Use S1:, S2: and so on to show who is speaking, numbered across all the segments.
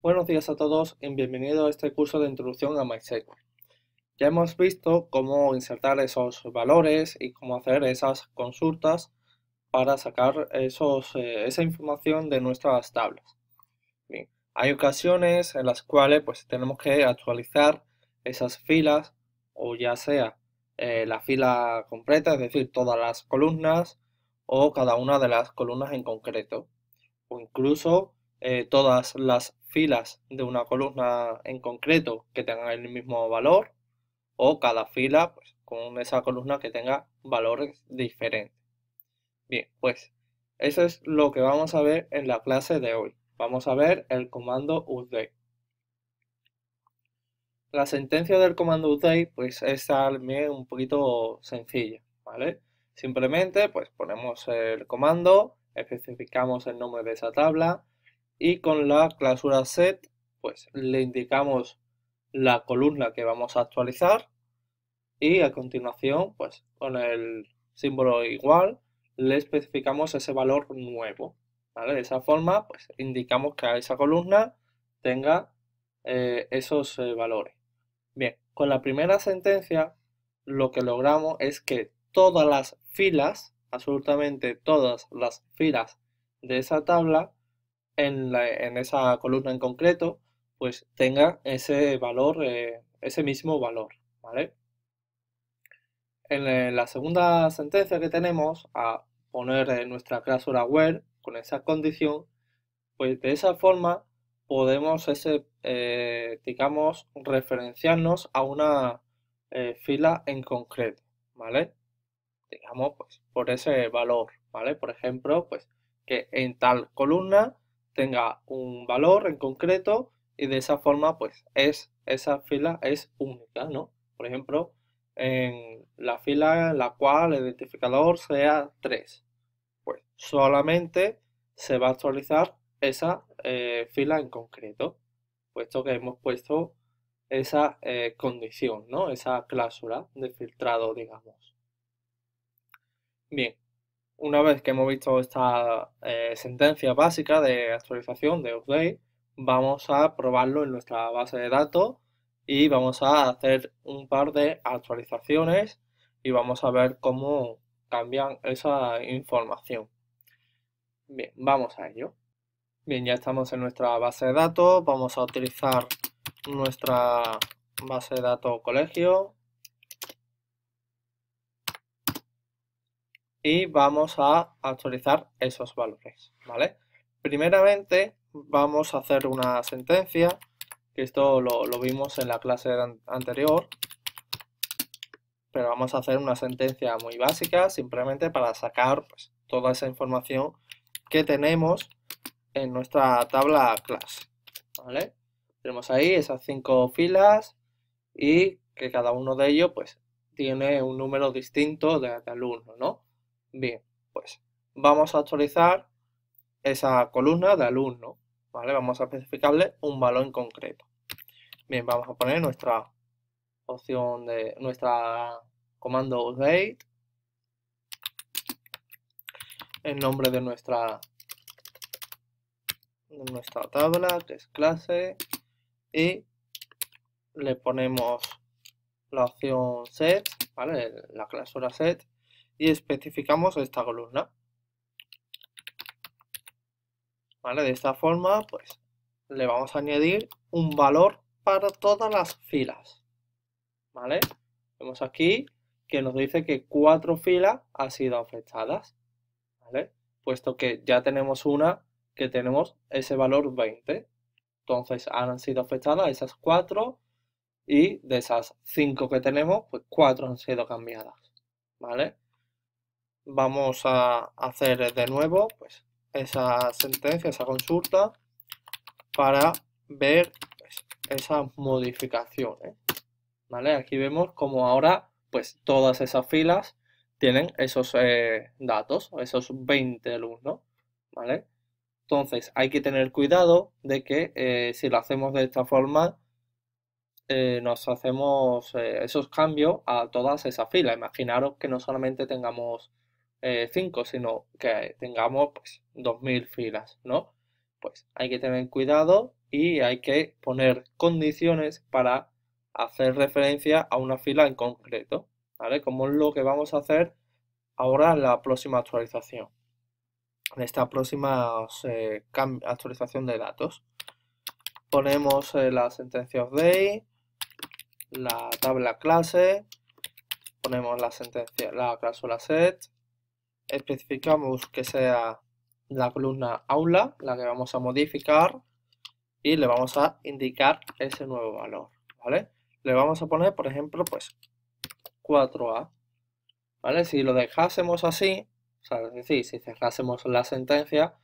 S1: Buenos días a todos y bienvenidos a este curso de introducción a MySQL. Ya hemos visto cómo insertar esos valores y cómo hacer esas consultas para sacar esos, eh, esa información de nuestras tablas. hay ocasiones en las cuales pues, tenemos que actualizar esas filas o ya sea eh, la fila completa, es decir, todas las columnas o cada una de las columnas en concreto o incluso eh, todas las filas de una columna en concreto que tengan el mismo valor o cada fila pues, con esa columna que tenga valores diferentes. Bien, pues eso es lo que vamos a ver en la clase de hoy. Vamos a ver el comando update. La sentencia del comando update pues es también un poquito sencilla, ¿vale? Simplemente pues ponemos el comando, especificamos el nombre de esa tabla, y con la clausura set pues le indicamos la columna que vamos a actualizar y a continuación pues con el símbolo igual le especificamos ese valor nuevo de esa forma pues indicamos que a esa columna tenga eh, esos eh, valores bien con la primera sentencia lo que logramos es que todas las filas absolutamente todas las filas de esa tabla en, esa columna en concreto, pues tenga ese valor, eh, ese mismo valor, ¿vale? En la segunda sentencia que tenemos, a poner nuestra cláusula where con esa condición, pues de esa forma podemos, eh, digamos, referenciarnos a una eh, fila en concreto, ¿vale? Digamos, pues por ese valor, ¿vale? Por ejemplo, pues que en tal columna tenga un valor en concreto y de esa forma pues es esa fila es única, ¿no? Por ejemplo, en la fila en la cual el identificador sea 3, pues solamente se va a actualizar esa eh, fila en concreto, puesto que hemos puesto esa eh, condición, ¿no? Esa cláusula de filtrado, digamos. Bien, una vez que hemos visto esta eh, sentencia básica de actualización de update, vamos a probarlo en nuestra base de datos y vamos a hacer un par de actualizaciones y vamos a ver cómo cambian esa información. Bien, vamos a ello. Bien, ya estamos en nuestra base de datos, vamos a utilizar nuestra base de datos colegio y vamos a actualizar esos valores, ¿vale? Primeramente vamos a hacer una sentencia, que esto lo, vimos en la clase anterior, pero vamos a hacer una sentencia muy básica simplemente para sacar pues, toda esa información que tenemos en nuestra tabla clase. Tenemos ahí esas cinco filas y que cada uno de ellos pues tiene un número distinto de, de alumnos, ¿no? Bien, pues vamos a actualizar esa columna de alumno, ¿vale? Vamos a especificarle un valor en concreto. Bien, vamos a poner nuestra opción de nuestra comando update, el nombre de nuestra nuestra tabla que es clase y le ponemos la opción set, ¿vale? La clasura set y especificamos esta columna. De esta forma, pues, le vamos a añadir un valor para todas las filas. ¿Vale? Vemos aquí que nos dice que cuatro filas han sido afectadas. ¿Vale? Puesto que ya tenemos una que tenemos ese valor 20. Entonces han sido afectadas esas cuatro y de esas cinco que tenemos, pues cuatro han sido cambiadas. ¿Vale? vamos a hacer de nuevo pues, esa sentencia, esa consulta, para ver pues, esas modificaciones. ¿eh? ¿Vale? Aquí vemos como ahora pues todas esas filas tienen esos eh, datos, esos 20 alumnos, ¿vale? Entonces hay que tener cuidado de que eh, si lo hacemos de esta forma, nos hacemos esos cambios a todas esas filas. Imaginaros que no solamente tengamos 5, eh, sino que tengamos pues 2000 filas, ¿no? Pues hay que tener cuidado y hay que poner condiciones para hacer referencia a una fila en concreto, ¿vale? Como es lo que vamos a hacer ahora en la próxima actualización, en esta próxima eh, actualización de datos. Ponemos eh, la sentencia of day, la tabla clase, ponemos la sentencia, la cláusula set, especificamos que sea la columna aula la que vamos a modificar y le vamos a indicar ese nuevo valor, ¿vale? Le vamos a poner, por ejemplo, pues 4A, ¿vale? Si lo dejásemos así, o sea, es decir, si cerrásemos la sentencia,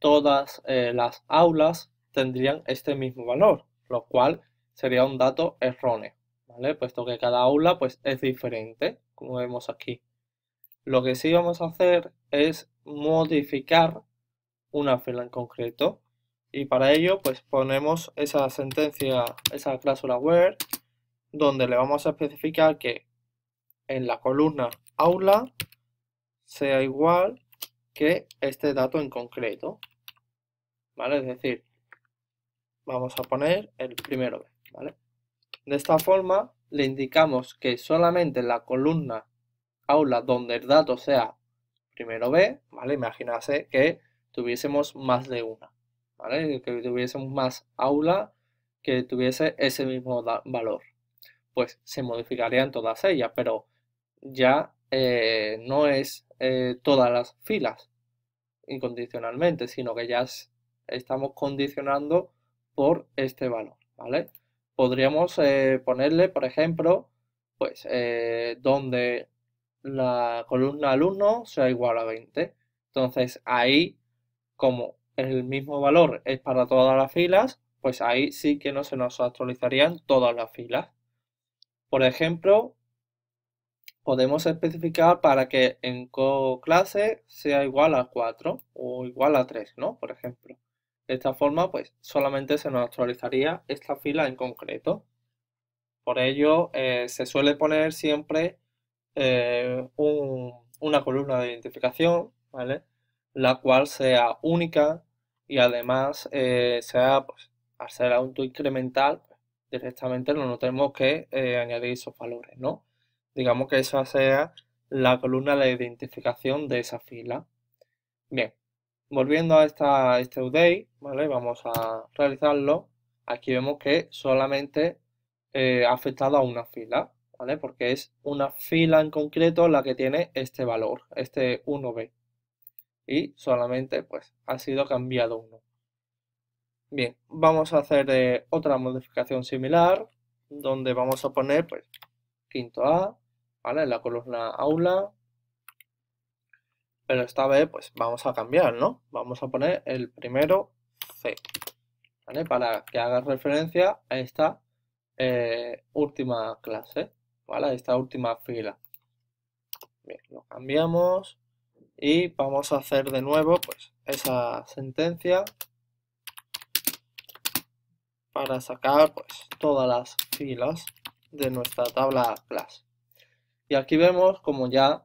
S1: todas eh, las aulas tendrían este mismo valor, lo cual sería un dato erróneo, ¿vale? Puesto que cada aula pues es diferente, como vemos aquí. Lo que sí vamos a hacer es modificar una fila en concreto. Y para ello, pues ponemos esa sentencia, esa cláusula where, donde le vamos a especificar que en la columna aula sea igual que este dato en concreto. ¿Vale? Es decir, vamos a poner el primero ¿vale? De esta forma le indicamos que solamente la columna Aula donde el dato sea primero B, ¿vale? Imagínase que tuviésemos más de una, ¿vale? Que tuviésemos más aula que tuviese ese mismo valor. Pues se modificarían todas ellas, pero ya eh, no es eh, todas las filas incondicionalmente, sino que ya estamos condicionando por este valor, ¿vale? Podríamos eh, ponerle, por ejemplo, pues donde la columna alumno sea igual a 20. Entonces ahí, como el mismo valor es para todas las filas, pues ahí sí que no se nos actualizarían todas las filas. Por ejemplo, podemos especificar para que en co clase sea igual a 4 o igual a 3, ¿no? Por ejemplo. De esta forma, pues solamente se nos actualizaría esta fila en concreto. Por ello, eh, se suele poner siempre eh, una columna de identificación, ¿vale? La cual sea única y además eh, sea, pues, al ser autoincremental, pues, directamente no, tenemos que eh, añadir esos valores, ¿no? Digamos que esa sea la columna de identificación de esa fila. Bien, volviendo a esta, este Uday ¿vale? Vamos a realizarlo. Aquí vemos que solamente ha afectado a una fila. ¿vale? Porque es una fila en concreto la que tiene este valor, este 1b. Y solamente, pues, ha sido cambiado uno. Bien, vamos a hacer eh, otra modificación similar, donde vamos a poner, pues, quinto A, ¿vale? En la columna aula. Pero esta vez, pues, vamos a cambiar, ¿no? Vamos a poner el primero C, ¿vale? Para que haga referencia a esta eh, última clase. Esta última fila. Bien, lo cambiamos y vamos a hacer de nuevo pues, esa sentencia para sacar pues, todas las filas de nuestra tabla class. Y aquí vemos como ya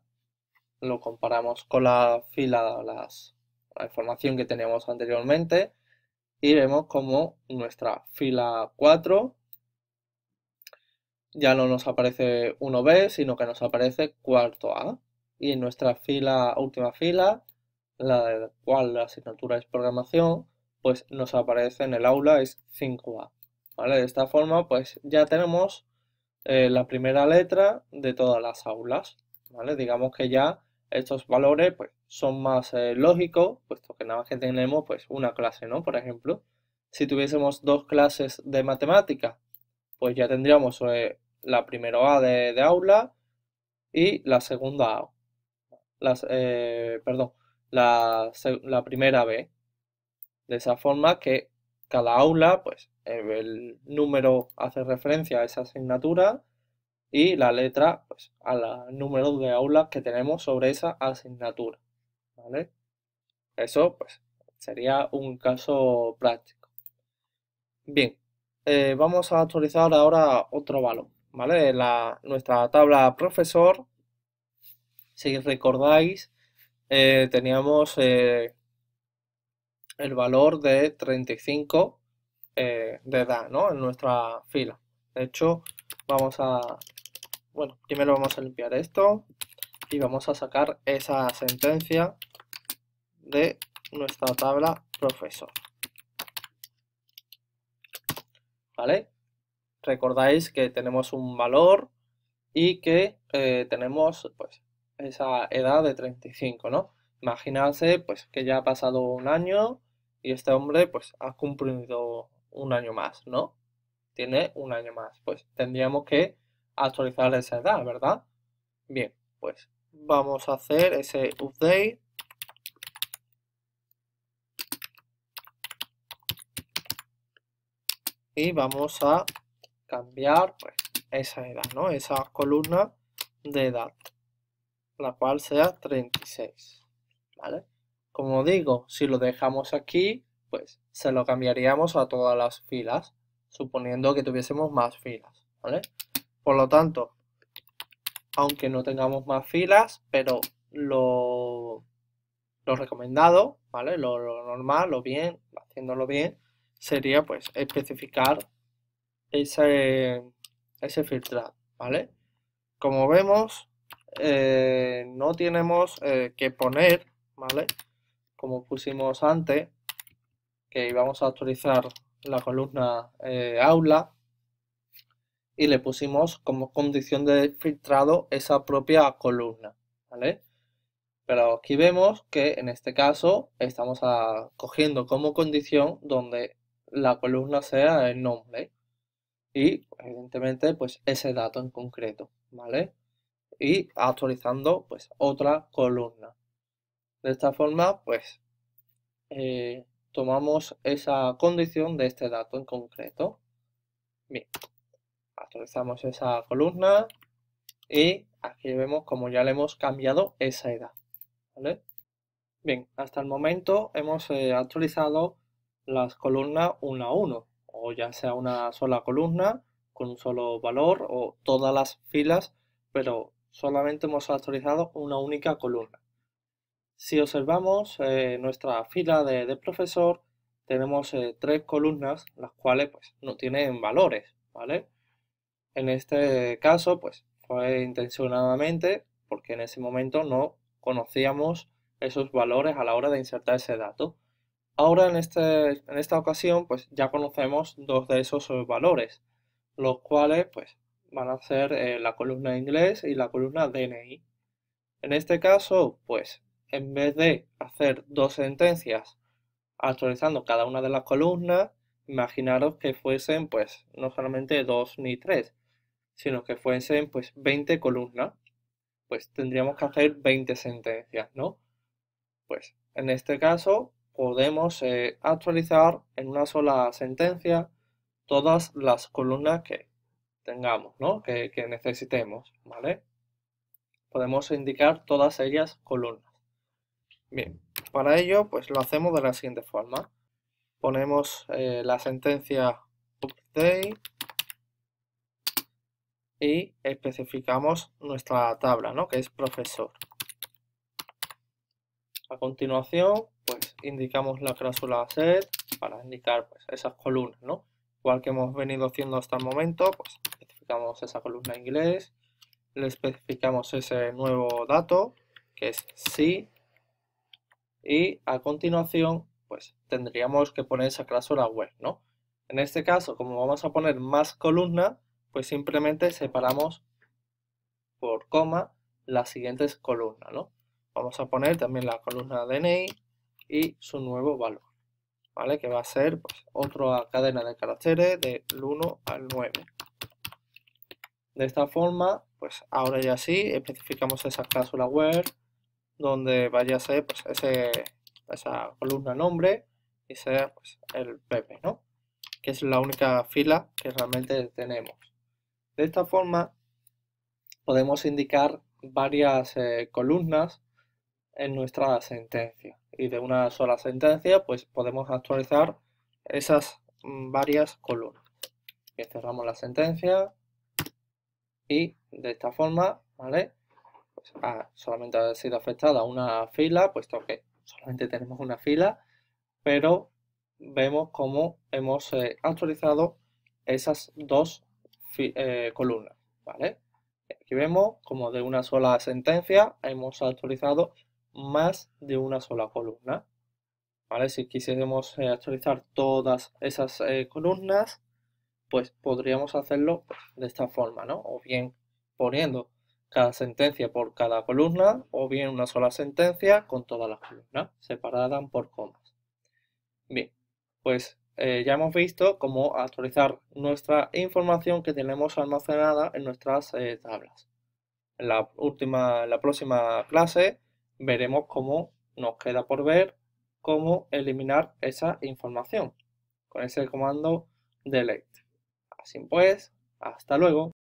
S1: lo comparamos con la fila, las, la información que teníamos anteriormente y vemos como nuestra fila 4 ya no nos aparece 1B, sino que nos aparece cuarto A. Y en nuestra fila, última fila, la de la cual la asignatura es programación, pues nos aparece en el aula es 5A. ¿Vale? De esta forma, pues ya tenemos eh, la primera letra de todas las aulas. ¿Vale? Digamos que ya estos valores pues, son más eh, lógicos, puesto que nada más que tenemos pues, una clase, ¿no? Por ejemplo, si tuviésemos dos clases de matemática, pues ya tendríamos eh, la primera A de, aula y la segunda A. Eh, perdón, la, primera B. De esa forma que cada aula, pues el número hace referencia a esa asignatura y la letra, pues al número de aulas que tenemos sobre esa asignatura. ¿Vale? Eso, pues, sería un caso práctico. Bien, eh, vamos a actualizar ahora otro valor. ¿vale? la, nuestra tabla profesor, si recordáis, eh, teníamos eh, el valor de 35 eh, de edad, ¿no? En nuestra fila. De hecho, vamos a... Bueno, primero vamos a limpiar esto y vamos a sacar esa sentencia de nuestra tabla profesor. ¿Vale? recordáis que tenemos un valor y que eh, tenemos pues, esa edad de 35, ¿no? Imaginarse pues, que ya ha pasado un año y este hombre pues, ha cumplido un año más, ¿no? Tiene un año más. Pues tendríamos que actualizar esa edad, ¿verdad? Bien, pues vamos a hacer ese update. Y vamos a cambiar pues, esa edad, ¿no? Esa columna de edad, la cual sea 36, ¿vale? Como digo, si lo dejamos aquí, pues se lo cambiaríamos a todas las filas, suponiendo que tuviésemos más filas, ¿vale? Por lo tanto, aunque no tengamos más filas, pero lo, lo recomendado, ¿vale? Lo, lo normal, lo bien, haciéndolo bien, sería pues especificar ese, ese filtrado, ¿vale? Como vemos, eh, no tenemos eh, que poner, ¿vale? Como pusimos antes, que íbamos a actualizar la columna eh, aula y le pusimos como condición de filtrado esa propia columna, ¿vale? Pero aquí vemos que en este caso estamos cogiendo como condición donde la columna sea el nombre y evidentemente pues ese dato en concreto, ¿vale? Y actualizando pues otra columna. De esta forma pues eh, tomamos esa condición de este dato en concreto. Bien, actualizamos esa columna y aquí vemos como ya le hemos cambiado esa edad, Bien, hasta el momento hemos eh, actualizado las columnas 1 a 1, o ya sea una sola columna con un solo valor o todas las filas, pero solamente hemos actualizado una única columna. Si observamos eh, nuestra fila de, profesor, tenemos eh, tres columnas, las cuales pues, no tienen valores, ¿vale? En este caso, pues fue intencionadamente porque en ese momento no conocíamos esos valores a la hora de insertar ese dato. Ahora este, en, esta ocasión pues ya conocemos dos de esos eh, valores, los cuales pues van a ser eh, la columna inglés y la columna DNI. En este caso pues en vez de hacer dos sentencias actualizando cada una de las columnas, imaginaros que fuesen pues no solamente dos ni tres, sino que fuesen pues 20 columnas, pues tendríamos que hacer 20 sentencias, ¿no? Pues en este caso podemos eh, actualizar en una sola sentencia todas las columnas que tengamos, que, necesitemos, ¿vale? Podemos indicar todas ellas columnas. Bien, para ello pues lo hacemos de la siguiente forma. Ponemos eh, la sentencia update y especificamos nuestra tabla, ¿no? que es profesor. A continuación, pues indicamos la cláusula set para indicar pues, esas columnas, ¿no? Igual que hemos venido haciendo hasta el momento, pues especificamos esa columna en inglés, le especificamos ese nuevo dato, que es sí, y a continuación, pues tendríamos que poner esa cláusula web, ¿no? En este caso, como vamos a poner más columnas, pues simplemente separamos por coma las siguientes columnas, ¿no? Vamos a poner también la columna DNI y su nuevo valor, ¿vale? Que va a ser pues, otra cadena de caracteres del 1 al 9. De esta forma, pues ahora ya sí, especificamos esa cápsula where, donde vaya a ser pues, esa columna nombre y sea pues, el PP, ¿no? Que es la única fila que realmente tenemos. De esta forma, podemos indicar varias eh, columnas en nuestra sentencia. Y de una sola sentencia, pues podemos actualizar esas mm, varias columnas. y cerramos la sentencia y de esta forma, ¿vale? Pues, solamente ha sido afectada una fila, puesto que solamente tenemos una fila, pero vemos cómo hemos eh, actualizado esas dos eh, columnas, ¿vale? Aquí vemos como de una sola sentencia hemos actualizado más de una sola columna. ¿Vale? Si quisiésemos eh, actualizar todas esas eh, columnas, pues podríamos hacerlo de esta forma, ¿no? O bien poniendo cada sentencia por cada columna, o bien una sola sentencia con todas las columnas separadas por comas. Bien, pues eh, ya hemos visto cómo actualizar nuestra información que tenemos almacenada en nuestras tablas. la, última, en la próxima clase veremos cómo nos queda por ver cómo eliminar esa información con ese comando delete. Así pues, hasta luego.